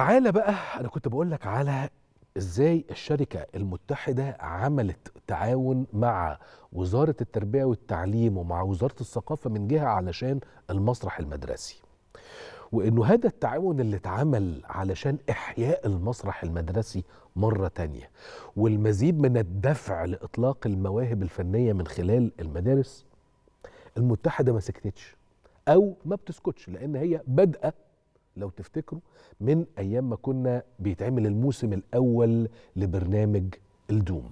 تعالى بقى انا كنت بقول لك على ازاي الشركه المتحده عملت تعاون مع وزاره التربيه والتعليم ومع وزاره الثقافه من جهه علشان المسرح المدرسي وانه هذا التعاون اللي اتعمل علشان احياء المسرح المدرسي مره تانية والمزيد من الدفع لاطلاق المواهب الفنيه من خلال المدارس المتحده ما سكتتش او ما بتسكتش لان هي بادئه لو تفتكروا من ايام ما كنا بيتعمل الموسم الاول لبرنامج الدوم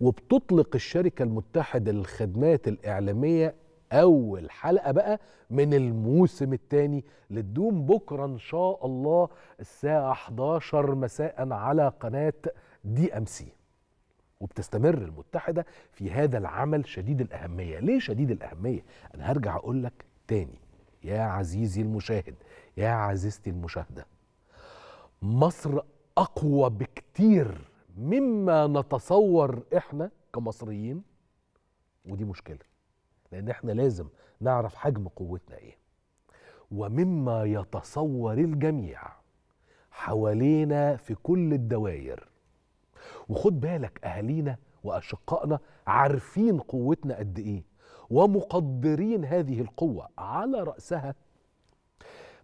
وبتطلق الشركه المتحده للخدمات الاعلاميه اول حلقه بقى من الموسم الثاني للدوم بكره ان شاء الله الساعه 11 مساء على قناه دي ام سي وبتستمر المتحده في هذا العمل شديد الاهميه ليه شديد الاهميه انا هرجع اقول لك تاني يا عزيزي المشاهد يا عزيزتي المشاهده مصر اقوى بكتير مما نتصور احنا كمصريين ودي مشكله لان احنا لازم نعرف حجم قوتنا ايه ومما يتصور الجميع حوالينا في كل الدوائر وخد بالك اهالينا واشقائنا عارفين قوتنا قد ايه ومقدرين هذه القوة على رأسها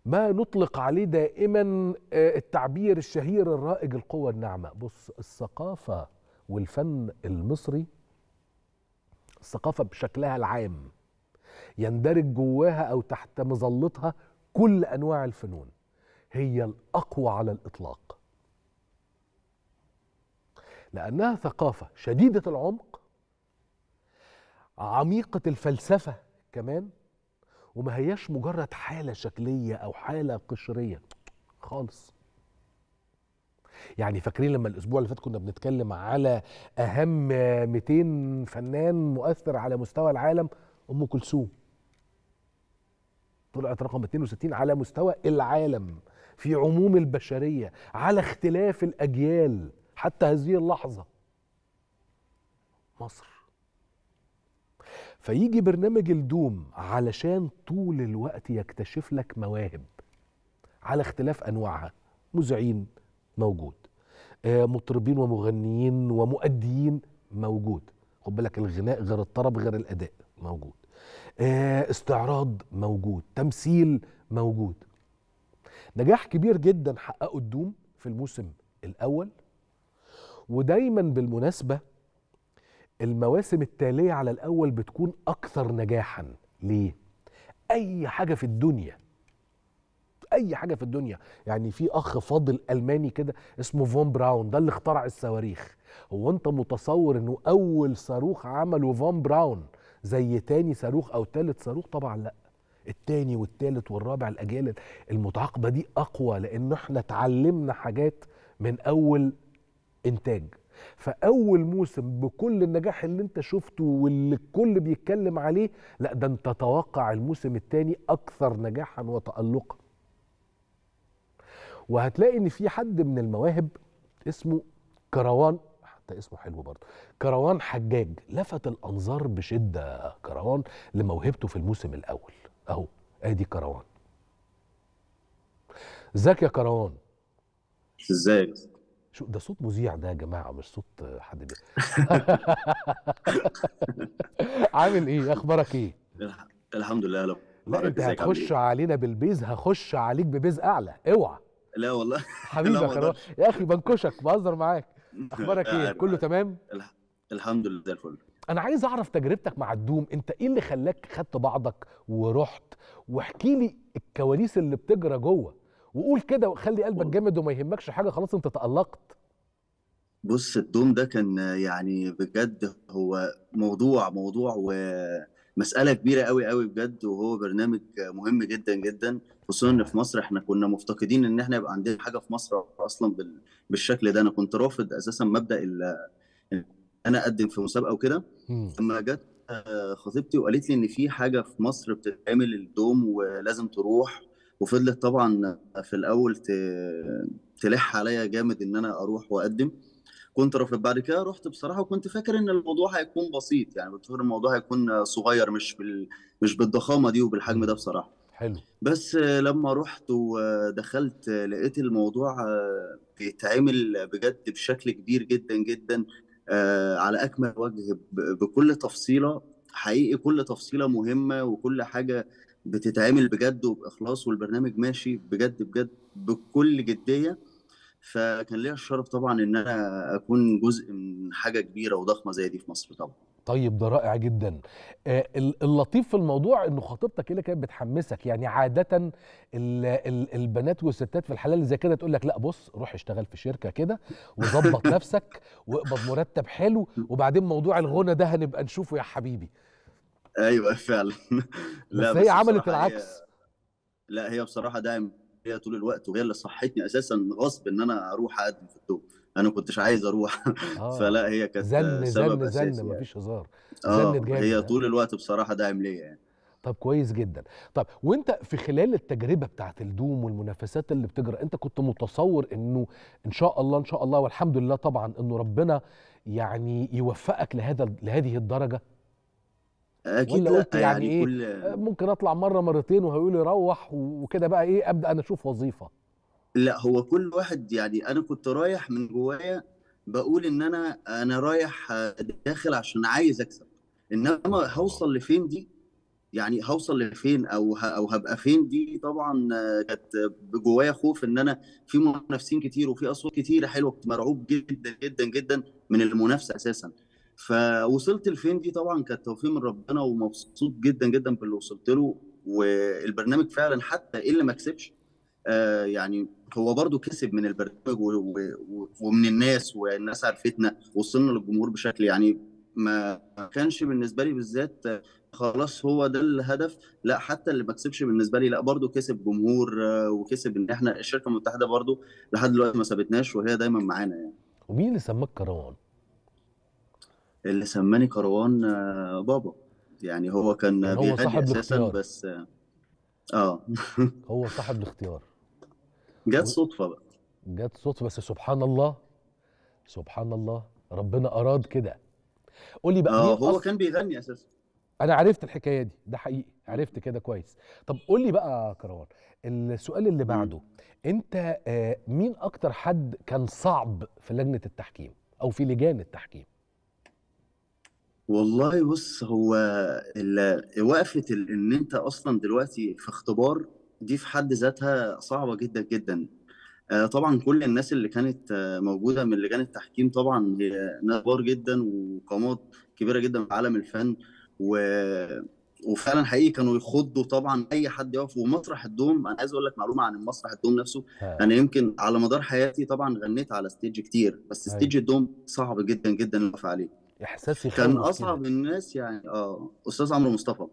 ما نطلق عليه دائما آه، التعبير الشهير الرائج القوة الناعمة بص الثقافة والفن المصري الثقافة بشكلها العام يندرج جواها أو تحت مظلتها كل أنواع الفنون هي الأقوى على الإطلاق لأنها ثقافة شديدة العمق عميقه الفلسفه كمان وما هياش مجرد حاله شكليه او حاله قشريه خالص يعني فاكرين لما الاسبوع اللي فات كنا بنتكلم على اهم 200 فنان مؤثر على مستوى العالم ام كلثوم طلعت رقم 62 على مستوى العالم في عموم البشريه على اختلاف الاجيال حتى هذه اللحظه مصر فيجي برنامج الدوم علشان طول الوقت يكتشف لك مواهب على اختلاف انواعها مذيعين موجود آه مطربين ومغنيين ومؤديين موجود خد بالك الغناء غير الطرب غير الاداء موجود آه استعراض موجود تمثيل موجود نجاح كبير جدا حققه الدوم في الموسم الاول ودايما بالمناسبه المواسم التاليه على الاول بتكون اكثر نجاحا ليه اي حاجه في الدنيا اي حاجه في الدنيا يعني في اخ فاضل الماني كده اسمه فون براون ده اللي اخترع الصواريخ هو انت متصور انه اول صاروخ عمله فون براون زي تاني صاروخ او تالت صاروخ طبعا لا التاني والتالت والرابع الاجيال المتعاقبه دي اقوى لان احنا اتعلمنا حاجات من اول انتاج فاول موسم بكل النجاح اللي انت شفته واللي الكل بيتكلم عليه لا ده انت توقع الموسم الثاني اكثر نجاحا وتالقا وهتلاقي ان في حد من المواهب اسمه كروان حتى اسمه حلو برضه كروان حجاج لفت الانظار بشده كروان لموهبته في الموسم الاول اهو ادي كروان ازيك يا كروان ازيك شو ده صوت مذيع ده يا جماعه مش صوت حد بي عامل ايه اخبارك ايه الحمد لله لو لا انت هتخش علينا بالبيز هخش عليك ببيز اعلى اوعى لا والله حبيبي يا اخي بنكشك بهزر معاك اخبارك ايه كله تمام الحمد لله زي الفل انا عايز اعرف تجربتك مع الدوم انت ايه اللي خلاك خدت بعضك ورحت واحكي لي الكواليس اللي بتجرى جوه وقول كده وخلي قلبك جامد وما يهمكش حاجه خلاص انت تالقت بص الدوم ده كان يعني بجد هو موضوع موضوع ومسألة كبيرة قوي قوي بجد وهو برنامج مهم جدا جدا خصوصا ان في مصر احنا كنا مفتقدين ان احنا يبقى عندنا حاجة في مصر اصلا بالشكل ده انا كنت رافض اساسا مبدأ ال انا اقدم في مسابقة وكده لما جت آه، خطيبتي وقالت لي ان في حاجة في مصر بتتعمل الدوم ولازم تروح وفضلت طبعا في الاول تلح عليا جامد ان انا اروح واقدم كنت رافض بعد كده رحت بصراحه وكنت فاكر ان الموضوع هيكون بسيط يعني كنت فاكر الموضوع هيكون صغير مش بال... مش بالضخامه دي وبالحجم ده بصراحه حلو بس لما رحت ودخلت لقيت الموضوع بيتعمل بجد بشكل كبير جدا جدا آه، على اكمل وجه بكل تفصيله حقيقي كل تفصيله مهمه وكل حاجه بتتعمل بجد وباخلاص والبرنامج ماشي بجد بجد بكل جديه فكان ليا الشرف طبعا ان انا اكون جزء من حاجه كبيره وضخمه زي دي في مصر طبعا طيب ده رائع جدا آه، اللطيف في الموضوع انه خطيبتك اللي كانت بتحمسك يعني عاده البنات والستات في الحلال زي كده تقول لك لا بص روح اشتغل في شركه كده وظبط نفسك واقبض مرتب حلو وبعدين موضوع الغنى ده هنبقى نشوفه يا حبيبي ايوه فعلا لا بس هي بس عملت العكس هي... لا هي بصراحه داعم هي طول الوقت وهي اللي صحتني اساسا غصب ان انا اروح اقدم في الدوب انا ما كنتش عايز اروح آه. فلا هي كانت زن سبب زن زن مفيش يعني. هزار آه. زنت جامد هي طول الوقت بصراحه داعم ليا يعني طب كويس جدا طب وانت في خلال التجربه بتاعت الدوم والمنافسات اللي بتجرى انت كنت متصور انه ان شاء الله ان شاء الله والحمد لله طبعا انه ربنا يعني يوفقك لهذا لهذه الدرجه اكيد ولا قلت يعني, يعني ايه كل آه، ممكن اطلع مره مرتين وهيقول روح وكده بقى ايه ابدا انا اشوف وظيفه لا هو كل واحد يعني انا كنت رايح من جوايا بقول ان انا انا رايح داخل عشان عايز اكسب انما هوصل لفين دي يعني هوصل لفين او او هبقى فين دي طبعا كانت جوايا خوف ان انا في منافسين كتير وفي اصوات كتيره حلوه كنت مرعوب جدا جدا جدا من المنافسه اساسا فوصلت لفين دي طبعا كانت توفيق من ربنا ومبسوط جدا جدا باللي وصلت له والبرنامج فعلا حتى إيه اللي ما كسبش آه، يعني هو برضو كسب من البرنامج ومن الناس والناس عرفتنا وصلنا للجمهور بشكل يعني ما كانش بالنسبه لي بالذات آه، خلاص هو ده الهدف لا حتى اللي ما كسبش بالنسبه لي لا برضو كسب جمهور آه، وكسب ان احنا الشركه المتحده برضو لحد دلوقتي ما سابتناش وهي دايما معانا يعني ومين اللي سماك كروان؟ اللي سماني كروان آه، بابا يعني هو كان يعني هو صاحب اساسا الاختيار. بس اه, آه. هو صاحب الاختيار جت صدفه بقى جت صدفه بس سبحان الله سبحان الله ربنا اراد كده قول لي بقى اه هو كان بيغني اساسا انا عرفت الحكايه دي ده حقيقي عرفت كده كويس طب قول لي بقى يا كروان السؤال اللي بعده انت آه، مين اكتر حد كان صعب في لجنه التحكيم او في لجان التحكيم والله بص هو ال... وقفة ال... ان انت اصلا دلوقتي في اختبار دي في حد ذاتها صعبة جدا جدا آه، طبعا كل الناس اللي كانت موجودة من لجان التحكيم طبعا هي ناس كبار جدا وقامات كبيرة جدا في عالم الفن و... وفعلا حقيقي كانوا يخضوا طبعا اي حد يقف ومسرح الدوم انا عايز اقول لك معلومه عن المسرح الدوم نفسه انا يمكن على مدار حياتي طبعا غنيت على ستيج كتير بس ستيج أيوه. الدوم صعب جدا جدا الوقف عليه احساسي كان اصعب كده. يعني. اصعب الناس يعني اه استاذ عمرو مصطفى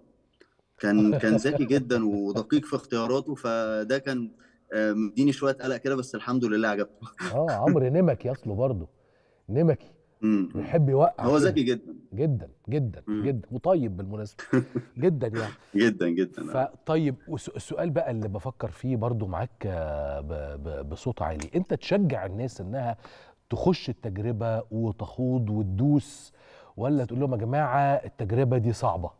كان كان ذكي جدا ودقيق في اختياراته فده كان آه، مديني شويه قلق كده بس الحمد لله عجبته اه عمرو نمكي اصله برضه نمكي بيحب يوقع هو ذكي جدا جدا جدا مم. جدا وطيب بالمناسبه جدا يعني جدا جدا آه. فطيب السؤال بقى اللي بفكر فيه برضو معاك آه، بصوت عالي انت تشجع الناس انها تخش التجربه وتخوض وتدوس ولا تقول لهم يا جماعه التجربه دي صعبه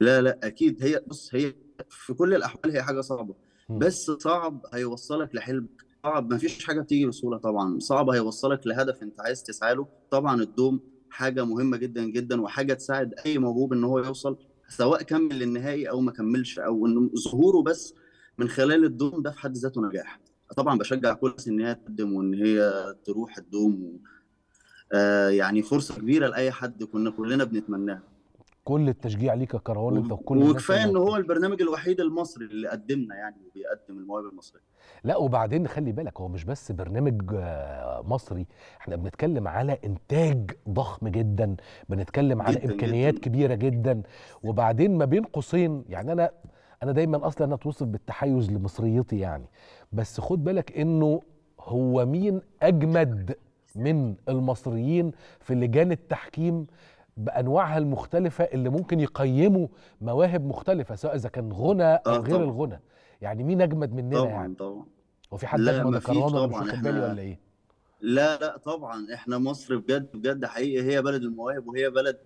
لا لا اكيد هي بص هي في كل الاحوال هي حاجه صعبه بس صعب هيوصلك لحلمك صعب مفيش حاجه بتيجي بسهوله طبعا صعب هيوصلك لهدف انت عايز تسعى له طبعا الدوم حاجه مهمه جدا جدا وحاجه تساعد اي موهوب ان هو يوصل سواء كمل للنهائي او ما كملش او انه ظهوره بس من خلال الدوم ده في حد ذاته نجاح طبعا بشجع كل الناس ان هي تقدم وان هي تروح الدوم و... آه يعني فرصه كبيره لاي حد كنا كلنا بنتمناها كل التشجيع ليك يا كروان انت وكل وكفايه ان هو البرنامج الوحيد المصري اللي قدمنا يعني وبيقدم المواهب المصريه لا وبعدين خلي بالك هو مش بس برنامج آه، مصري احنا بنتكلم على انتاج ضخم جدا بنتكلم على جداً امكانيات جداً. كبيره جدا وبعدين ما بين قوسين يعني انا انا دايما اصلا انا اتوصف بالتحيز لمصريتي يعني بس خد بالك انه هو مين اجمد من المصريين في لجان التحكيم بانواعها المختلفه اللي ممكن يقيموا مواهب مختلفه سواء اذا كان غنى او آه غير طبعًا. الغنى يعني مين اجمد مننا طبعا يعني طبعا وفي حد اجمد كرامه ولا ايه لا لا طبعا احنا مصر بجد بجد حقيقي هي بلد المواهب وهي بلد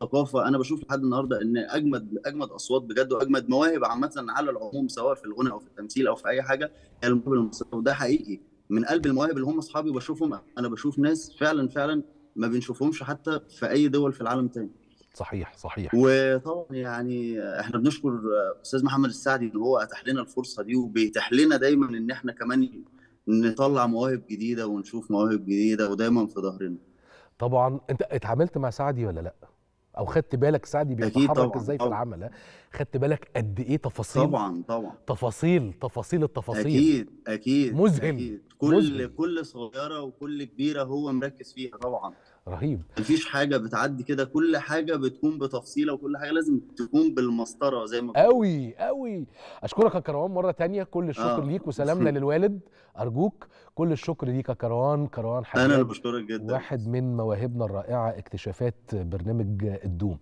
ثقافه انا بشوف لحد النهارده ان اجمد اجمد اصوات بجد واجمد مواهب عامه على العموم سواء في الغنى او في التمثيل او في اي حاجه هي المواهب المصريه وده حقيقي من قلب المواهب اللي هم اصحابي بشوفهم انا بشوف ناس فعلا فعلا ما بنشوفهمش حتى في اي دول في العالم تاني صحيح صحيح وطبعا يعني احنا بنشكر استاذ محمد السعدي ان هو اتاح لنا الفرصه دي وبيتاح لنا دايما ان احنا كمان نطلع مواهب جديده ونشوف مواهب جديده ودايما في ظهرنا طبعا انت اتعاملت مع سعدي ولا لا او خدت بالك سعدي بيتحرك ازاي في العمل خدت بالك قد ايه تفاصيل طبعا طبعا تفاصيل تفاصيل التفاصيل اكيد اكيد مذهل أكيد. كل مزبط. كل صغيره وكل كبيره هو مركز فيها طبعا رهيب مفيش حاجه بتعدي كده كل حاجه بتكون بتفصيله وكل حاجه لازم تكون بالمسطره زي ما قوي قوي اشكرك يا كروان مره تانية كل الشكر آه. ليك وسلامنا للوالد ارجوك كل الشكر ليك يا كروان كروان حبيبي انا اللي بشكرك جدا واحد من مواهبنا الرائعه اكتشافات برنامج الدوم